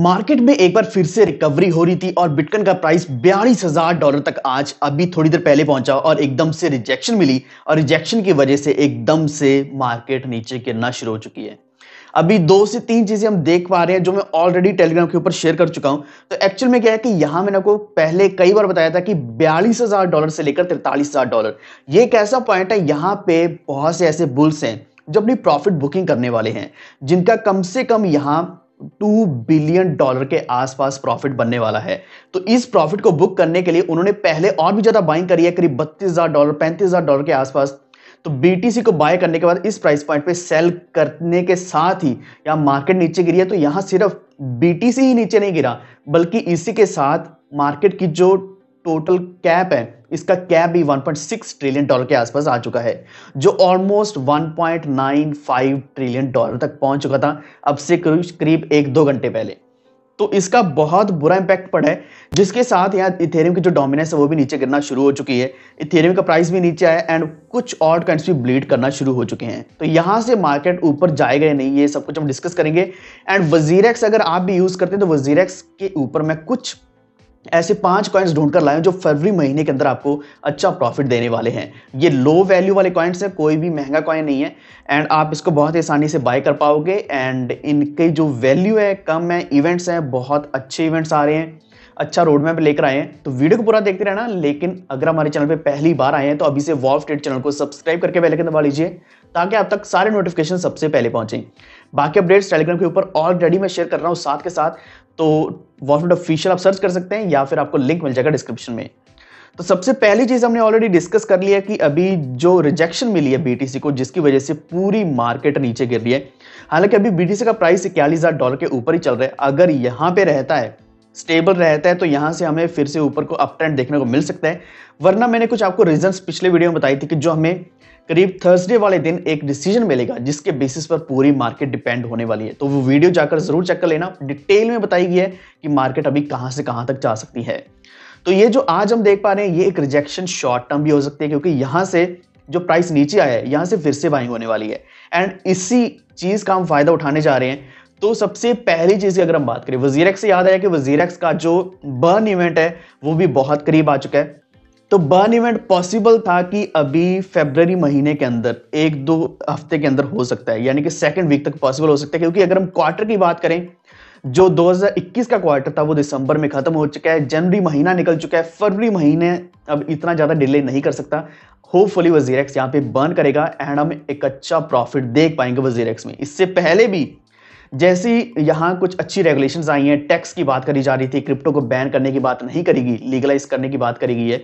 market में एक बार फिर से रिकवरी हो रही थी और बिटकॉइन का प्राइस बयालीस हजार डॉलर तक आज अभी थोड़ी देर पहले पहुंचा और एकदम से रिजेक्शन मिली और रिजेक्शन की वजह से एकदम से मार्केट नीचे गिरना शुरू हो चुकी है अभी दो से तीन चीजें हम देख पा रहे हैं जो मैं ऑलरेडी टेलीग्राम के ऊपर शेयर कर चुका हूं तो एक्चुअल में क्या है कि यहां मैंने आपको पहले कई बार बताया था कि बयालीस हजार डॉलर से लेकर तिरतालीस हजार डॉलर ये एक ऐसा पॉइंट है यहाँ पे बहुत से ऐसे बुल्स हैं जो अपनी प्रॉफिट बुकिंग करने वाले हैं जिनका कम से कम यहाँ टू बिलियन डॉलर के आसपास प्रॉफिट बनने वाला है तो इस प्रॉफिट को बुक करने के लिए उन्होंने पहले और भी ज़्यादा बाइंग करी है करीब बत्तीस हज़ार डॉलर पैंतीस हज़ार डॉलर के आसपास तो BTC को बाय करने के बाद इस प्राइस पॉइंट पे सेल करने के साथ ही यहाँ मार्केट नीचे गिरी है तो यहां सिर्फ BTC ही नीचे नहीं गिरा बल्कि इसी के साथ मार्केट की जो टोटल कैप है इसका कैप भी 1.6 ट्रिलियन डॉलर के आसपास आ चुका है जो ऑलमोस्ट 1.95 ट्रिलियन डॉलर तक पहुंच चुका था अब से करीब करीब एक दो घंटे पहले तो इसका बहुत बुरा इम्पैक्ट पड़ा है जिसके साथ यहाँ इथेरियम की जो डोमिनेंस है वो भी नीचे गिरना शुरू हो चुकी है इथेरियम का प्राइस भी नीचे आया एंड कुछ और कॉइन्स भी ब्लीड करना शुरू हो चुके हैं तो यहाँ से मार्केट ऊपर जाएगा या नहीं ये सब कुछ हम डिस्कस करेंगे एंड वजीरेक्स अगर आप भी यूज़ करते हैं तो वजीरेक्स के ऊपर मैं कुछ ऐसे पांच कॉइन्स ढूंढकर लाए जो फरवरी महीने के अंदर आपको अच्छा प्रॉफिट देने वाले हैं ये लो वैल्यू वाले कॉइन्स हैं कोई भी महंगा कॉइन नहीं है एंड आप इसको बहुत ही आसानी से बाय कर पाओगे एंड इनके जो वैल्यू है कम है इवेंट्स हैं बहुत अच्छे इवेंट्स आ रहे हैं अच्छा रोड मैप लेकर आए हैं तो वीडियो को पूरा देखते रहना लेकिन अगर हमारे चैनल पर पहली बार आए हैं तो अभी से वॉल्व ट्रेड चैनल को सब्सक्राइब करके आइकन दबा लीजिए ताकि आप तक सारे नोटिफिकेशन सबसे पहले पहुंचे बाकी अपडेट्स टेलीग्राम के ऊपर ऑलरेडी मैं शेयर कर रहा हूँ साथ के साथ तो वॉल्व ट्रेड ऑफिशियल आप सर्च कर सकते हैं या फिर आपको लिंक मिल जाएगा डिस्क्रिप्शन में तो सबसे पहली चीज हमने ऑलरेडी डिस्कस कर लिया कि अभी जो रिजेक्शन मिली है बीटीसी को जिसकी वजह से पूरी मार्केट नीचे गिर रही है हालांकि अभी बीटीसी का प्राइस इक्यालीस हजार डॉलर के ऊपर ही चल रहा है अगर यहां पे रहता है स्टेबल रहता है तो यहाँ से हमें फिर से ऊपर को अप ट्रेंड देखने को मिल सकता है वरना मैंने कुछ आपको रीजन पिछले वीडियो में बताई थी कि जो हमें करीब थर्सडे वाले दिन एक डिसीजन मिलेगा जिसके बेसिस पर पूरी मार्केट डिपेंड होने वाली है तो वो वीडियो जाकर जरूर चेक कर लेना डिटेल में बताई गई है कि मार्केट अभी कहां से कहां तक जा सकती है तो ये जो आज हम देख पा रहे हैं ये एक रिजेक्शन शॉर्ट टर्म भी हो सकती है क्योंकि यहाँ से जो प्राइस नीचे आया है यहां से फिर से बाइंग होने वाली है एंड इसी चीज़ का हम फायदा उठाने जा रहे हैं तो सबसे पहली चीज की अगर हम बात करें वजीरेक्स से याद आया कि वजीरेक्स का जो बर्न इवेंट है वो भी बहुत करीब आ चुका है तो बर्न इवेंट पॉसिबल था कि अभी फेबररी महीने के अंदर एक दो हफ्ते के अंदर हो सकता है यानी कि सेकंड वीक तक पॉसिबल हो सकता है क्योंकि अगर हम क्वार्टर की बात करें जो 2021 का क्वार्टर था वो दिसंबर में खत्म हो चुका है जनवरी महीना निकल चुका है फरवरी महीने अब इतना ज़्यादा डिले नहीं कर सकता होपफुली वजीरेक्स यहाँ पे बर्न करेगा एंड हम एक अच्छा प्रॉफिट देख पाएंगे वजीरेक्स में इससे पहले भी जैसी यहाँ कुछ अच्छी रेगुलेशन आई हैं टैक्स की बात करी जा रही थी क्रिप्टो को बैन करने की बात नहीं करेगी लीगलाइज करने की बात करेगी है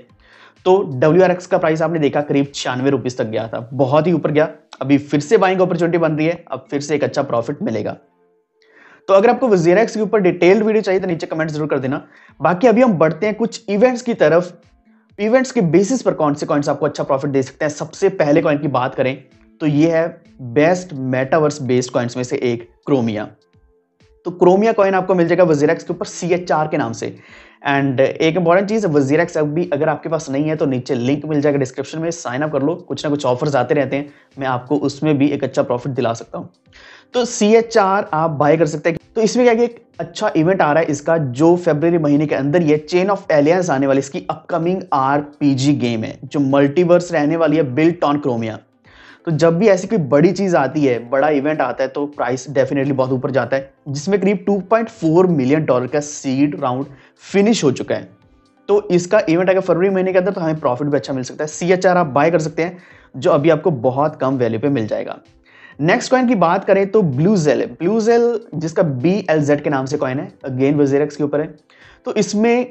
तो डब्ल्यू का प्राइस आपने देखा करीब छियानवे रुपीज तक गया था बहुत ही ऊपर गया अभी फिर से बाइंग अपॉर्चुनिटी बन रही है अब फिर से एक अच्छा प्रॉफिट मिलेगा तो अगर आपको विजेरेक्स के ऊपर डिटेल्ड वीडियो चाहिए तो नीचे कमेंट जरूर कर देना बाकी अभी हम बढ़ते हैं कुछ इवेंट्स की तरफ इवेंट्स के बेसिस पर कौन से कॉइन्स आपको अच्छा प्रॉफिट दे सकते हैं सबसे पहले कॉइन की बात करें तो ये है बेस्ट मेटावर्स बेस्ड कॉइन्स में से एक क्रोमिया तो क्रोमिया कॉइन आपको मिल जाएगा वजीरक्स के ऊपर सी एच आर के नाम से एंड एक इंपॉर्टेंट चीज़ वजीरेक्स अभी अगर आपके पास नहीं है तो नीचे लिंक मिल जाएगा डिस्क्रिप्शन में साइन अप कर लो कुछ ना कुछ ऑफर्स आते रहते हैं मैं आपको उसमें भी एक अच्छा प्रॉफिट दिला सकता हूँ तो सी एच आर आप बाय कर सकते हैं तो इसमें क्या कि एक अच्छा इवेंट आ रहा है इसका जो फेबर महीने के अंदर ये चेन ऑफ एलियंस आने वाली इसकी अपकमिंग आर गेम है जो मल्टीवर्स रहने वाली है बिल्ट ऑन क्रोमिया तो जब भी ऐसी कोई बड़ी चीज़ आती है बड़ा इवेंट आता है तो प्राइस डेफिनेटली बहुत ऊपर जाता है जिसमें करीब 2.4 मिलियन डॉलर का सीड राउंड फिनिश हो चुका है तो इसका इवेंट अगर फरवरी महीने के अंदर तो हमें प्रॉफिट भी अच्छा मिल सकता है सी एच आर आप बाय कर सकते हैं जो अभी आपको बहुत कम वैल्यू पे मिल जाएगा नेक्स्ट कॉइन की बात करें तो ब्लू जेल ब्लू जेल जिसका बी एल जेड के नाम से कॉइन है अगेन वजेरक्स के ऊपर है तो इसमें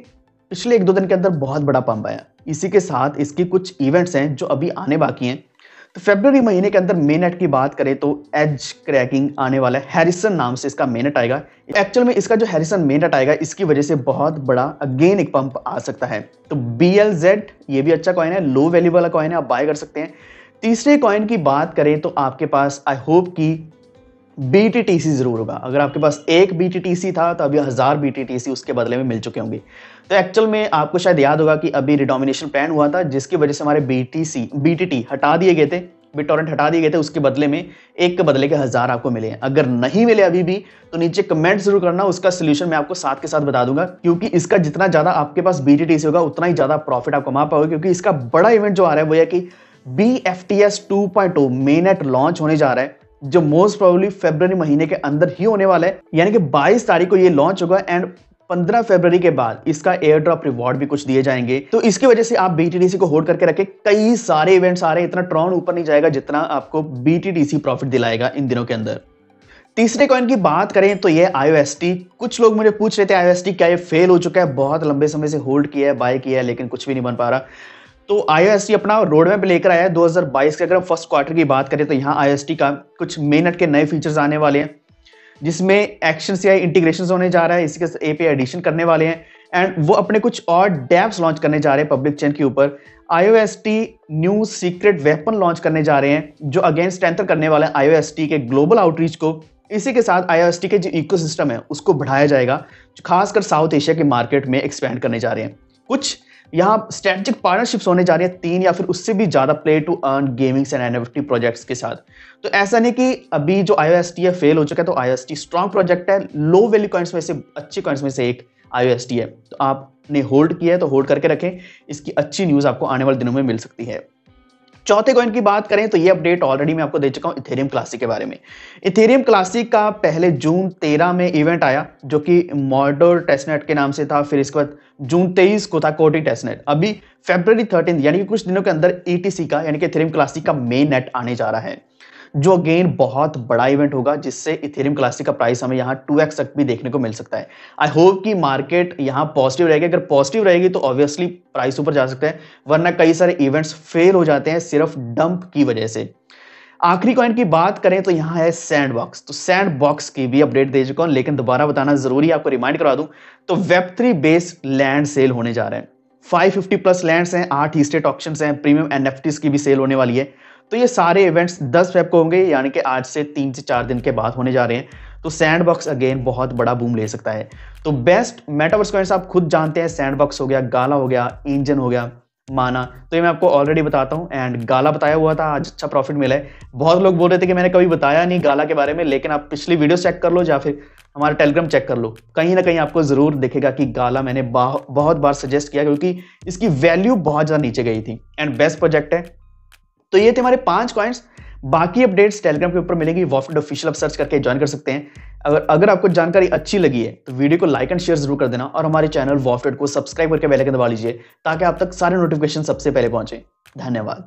पिछले एक दो दिन के अंदर बहुत बड़ा पंप आया इसी के साथ इसकी कुछ इवेंट्स हैं जो अभी आने बाकी हैं तो फेबर महीने के अंदर मेनेट की बात करें तो एज क्रैकिंग आने वाला है हैरिसन नाम से इसका मेनेट आएगा एक्चुअल में इसका जो हैरिसन मेनेट आएगा इसकी वजह से बहुत बड़ा अगेन एक पंप आ सकता है तो बी एल जेड ये भी अच्छा कॉइन है लो वैल्यू वाला कॉइन है आप बाय कर सकते हैं तीसरे कॉइन की बात करें तो आपके पास आई होप कि बीटीटीसी ज़रूर होगा अगर आपके पास एक बीटीटीसी था तो अभी हज़ार बीटीटीसी उसके बदले में मिल चुके होंगे तो एक्चुअल में आपको शायद याद होगा कि अभी रिडोमिनेशन प्लान हुआ था जिसकी वजह से हमारे टी बीटीटी हटा दिए गए थे बिटोरेंट हटा दिए गए थे उसके बदले में एक के बदले के हज़ार आपको मिले हैं अगर नहीं मिले अभी भी तो नीचे कमेंट जरूर करना उसका सोल्यूशन मैं आपको साथ के साथ बता दूंगा क्योंकि इसका जितना ज़्यादा आपके पास बी होगा उतना ही ज़्यादा प्रॉफिट आप कमा पाओगे क्योंकि इसका बड़ा इवेंट जो आ रहा है वो है कि B F T S two point O mainnet launch होने जा रहा है जो मोस्ट प्रोबेबली फेबर महीने के अंदर ही होने वाला है यानी कि 22 तारीख को ये लॉन्च होगा एंड 15 फरवरी के बाद इसका एयर ड्रॉप रिवॉर्ड भी कुछ दिए जाएंगे तो इसकी वजह से आप बीटीडीसी को होल्ड करके रखें कई सारे इवेंट्स आ रहे हैं इतना ट्रॉन ऊपर नहीं जाएगा जितना आपको बीटीडीसी प्रॉफिट दिलाएगा इन दिनों के अंदर तीसरे कॉइन की बात करें तो ये आईओएसटी कुछ लोग मुझे पूछ रहे थे आईओएसटी क्या ये फेल हो चुका है बहुत लंबे समय से होल्ड किया है बाय किया है लेकिन कुछ भी नहीं बन पा रहा तो आई अपना रोड मैप लेकर आया है 2022 के अगर हम फर्स्ट क्वार्टर की बात करें तो यहाँ आई का कुछ मेनट के नए फीचर्स आने वाले हैं जिसमें एक्शन से इंटीग्रेशन होने जा रहा है इसके साथ ए एडिशन करने वाले हैं एंड वो अपने कुछ और डैप्स लॉन्च करने जा रहे हैं पब्लिक चेन के ऊपर IOST new secret weapon launch करने जा रहे हैं जो अगेन स्ट्रेंथन करने वाला एस आईओएसटी के ग्लोबल आउटरीच को इसी के साथ आईओएसटी के जो सिस्टम है उसको बढ़ाया जाएगा खासकर साउथ एशिया के मार्केट में एक्सपेंड करने जा रहे हैं कुछ यहाँ स्ट्रेटेजिक पार्टनरशिप्स होने जा रही है तीन या फिर उससे भी ज़्यादा play to earn gamings and NFT projects के साथ तो ऐसा नहीं कि अभी जो आई है फेल हो चुका है तो आई स्ट्रांग प्रोजेक्ट है लो वैल्यू कॉइंट्स में से अच्छे कॉइंट्स में से एक आई है तो आपने होल्ड किया है तो होल्ड करके रखें इसकी अच्छी न्यूज़ आपको आने वाले दिनों में मिल सकती है चौथे कॉइन की बात करें तो ये अपडेट ऑलरेडी मैं आपको दे चुका हूँ इथेरियम क्लासिक के बारे में इथेरियम क्लासिक का पहले जून तेरह में इवेंट आया जो कि मॉडोर टेस्टनेट के नाम से था फिर इसके बाद जून तेईस को था कोटी टेस्टनेट अभी फेब्रवरी थर्टीन यानी कि कुछ दिनों के अंदर ई e का यानी कि इथेरियम क्लासिक का मेन नेट आने जा रहा है जो अगेन बहुत बड़ा इवेंट होगा जिससे इथेरियम क्लासिक का प्राइस हमें यहाँ टू एक्स तक भी देखने को मिल सकता है आई होप कि मार्केट यहाँ पॉजिटिव रहेगी अगर पॉजिटिव रहेगी तो ऑब्वियसली प्राइस ऊपर जा सकते हैं वरना कई सारे इवेंट्स फेल हो जाते हैं सिर्फ डंप की वजह से आखिरी कॉइन की बात करें तो यहाँ है सैंड बॉक्स तो सैंड बॉक्स की भी अपडेट दे चुका हूँ लेकिन दोबारा बताना जरूरी है आपको रिमाइंड करवा दूं तो web three base land sale होने जा रहे हैं 550 प्लस लैंड्स हैं आठ ही स्टेट ऑप्शन हैं प्रीमियम एनएफटीज की भी सेल होने वाली है तो ये सारे इवेंट्स 10 फेब को होंगे यानी कि आज से तीन से चार दिन के बाद होने जा रहे हैं तो सैंड बॉक्स अगेन बहुत बड़ा बूम ले सकता है तो बेस्ट मेटावर्स को आप खुद जानते हैं सैंड बॉक्स हो गया गाला हो गया इंजन हो गया माना तो ये मैं आपको ऑलरेडी बताता हूँ एंड गाला बताया हुआ था आज अच्छा प्रॉफिट मिला है बहुत लोग बोल रहे थे कि मैंने कभी बताया नहीं गाला के बारे में लेकिन आप पिछली वीडियो चेक कर लो या फिर हमारा टेलीग्राम चेक कर लो कहीं ना कहीं आपको ज़रूर दिखेगा कि गाला मैंने बहुत बार सजेस्ट किया क्योंकि इसकी वैल्यू बहुत ज़्यादा नीचे गई थी एंड बेस्ट प्रोजेक्ट है तो ये थे हमारे पांच कॉइन्स बाकी अपडेट्स टेलीग्राम के ऊपर मिलेंगी वॉफिड ऑफिशियल आप सर्च करके ज्वाइन कर सकते हैं अगर अगर आपको जानकारी अच्छी लगी है तो वीडियो को लाइक एंड शेयर जरूर कर देना और हमारे चैनल वॉफिड को सब्सक्राइब करके बेल आइकन दबा लीजिए ताकि आप तक सारे नोटिफिकेशन सबसे पहले पहुंचे धन्यवाद